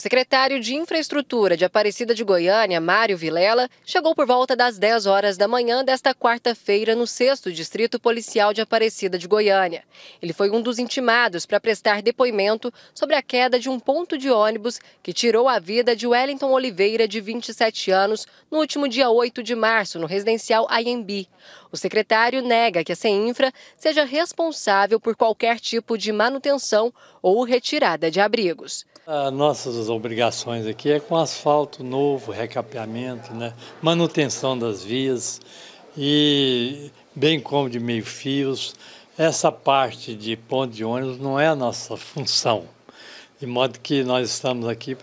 O secretário de Infraestrutura de Aparecida de Goiânia, Mário Vilela, chegou por volta das 10 horas da manhã desta quarta-feira no 6 Distrito Policial de Aparecida de Goiânia. Ele foi um dos intimados para prestar depoimento sobre a queda de um ponto de ônibus que tirou a vida de Wellington Oliveira, de 27 anos, no último dia 8 de março, no residencial Aiembi. O secretário nega que a CEINFRA seja responsável por qualquer tipo de manutenção ou retirada de abrigos. As ah, nossas obrigações aqui é com asfalto novo, recapeamento, né? manutenção das vias e bem como de meio-fios. Essa parte de ponto de ônibus não é a nossa função. De modo que nós estamos aqui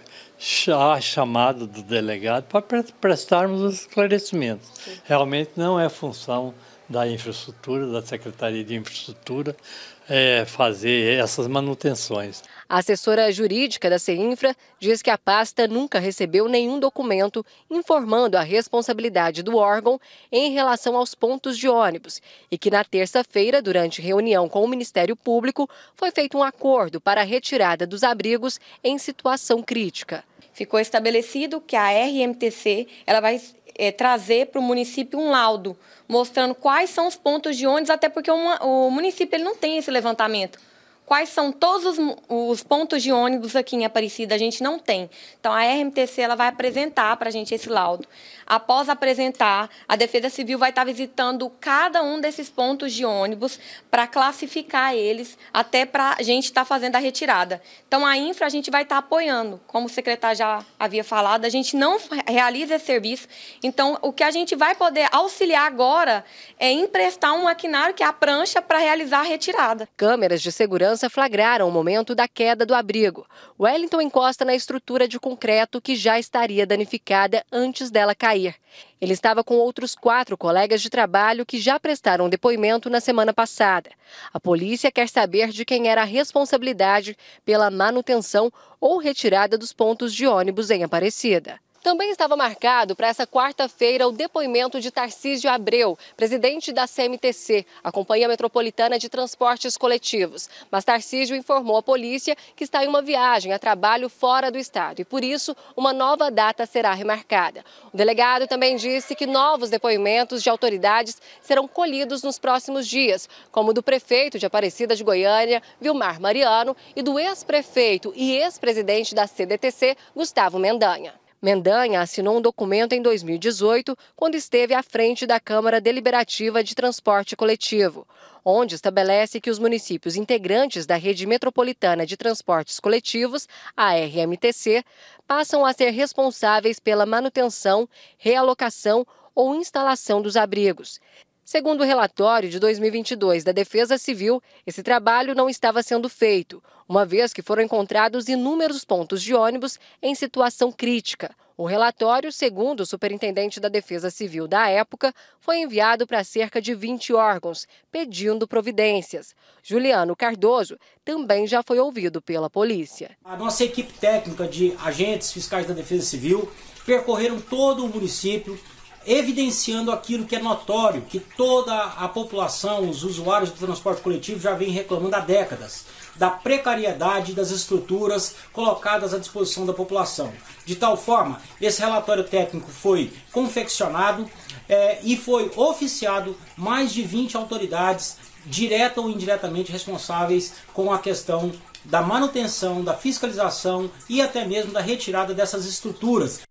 a chamada do delegado para prestarmos os esclarecimentos. Sim. Realmente não é função da infraestrutura, da Secretaria de Infraestrutura, é, fazer essas manutenções. A assessora jurídica da CEINFRA diz que a pasta nunca recebeu nenhum documento informando a responsabilidade do órgão em relação aos pontos de ônibus e que na terça-feira, durante reunião com o Ministério Público, foi feito um acordo para a retirada dos abrigos em situação crítica ficou estabelecido que a RMTC ela vai é, trazer para o município um laudo mostrando quais são os pontos de ônibus, até porque uma, o município ele não tem esse levantamento quais são todos os, os, pontos de ônibus aqui em Aparecida, a gente não tem. Então, a RMTC ela vai apresentar para a gente esse laudo. Após apresentar, a Defesa Civil vai estar tá visitando cada um desses pontos de ônibus para classificar eles, até para a gente estar tá fazendo a retirada. Então, a infra a gente vai estar tá apoiando. Como o secretário já havia falado, a gente não realiza esse serviço. Então, o que a gente vai poder auxiliar agora é emprestar um maquinário, que é a prancha, para realizar a retirada. Câmeras de segurança segurança flagraram o momento da queda do abrigo. Wellington encosta na estrutura de concreto que já estaria danificada antes dela cair. Ele estava com outros quatro colegas de trabalho que já prestaram depoimento na semana passada. A polícia quer saber de quem era a responsabilidade pela manutenção ou retirada dos pontos de ônibus em Aparecida. Também estava marcado para essa quarta-feira o depoimento de Tarcísio Abreu, presidente da CMTC, a Companhia Metropolitana de Transportes Coletivos. Mas Tarcísio informou a polícia que está em uma viagem a trabalho fora do estado e, por isso, uma nova data será remarcada. O delegado também disse que novos depoimentos de autoridades serão colhidos nos próximos dias, como do prefeito de Aparecida de Goiânia, Vilmar Mariano, e do ex-prefeito e ex-presidente da CDTC, Gustavo Mendanha. Mendanha assinou um documento em 2018, quando esteve à frente da Câmara Deliberativa de Transporte Coletivo, onde estabelece que os municípios integrantes da Rede Metropolitana de Transportes Coletivos, a RMTC, passam a ser responsáveis pela manutenção, realocação ou instalação dos abrigos. Segundo o relatório de 2022 da Defesa Civil, esse trabalho não estava sendo feito, uma vez que foram encontrados inúmeros pontos de ônibus em situação crítica. O relatório, segundo o superintendente da Defesa Civil da época, foi enviado para cerca de 20 órgãos, pedindo providências. Juliano Cardoso também já foi ouvido pela polícia. A nossa equipe técnica de agentes fiscais da Defesa Civil percorreram todo o município, evidenciando aquilo que é notório, que toda a população, os usuários do transporte coletivo já vem reclamando há décadas, da precariedade das estruturas colocadas à disposição da população. De tal forma, esse relatório técnico foi confeccionado é, e foi oficiado mais de 20 autoridades, direta ou indiretamente responsáveis com a questão da manutenção, da fiscalização e até mesmo da retirada dessas estruturas.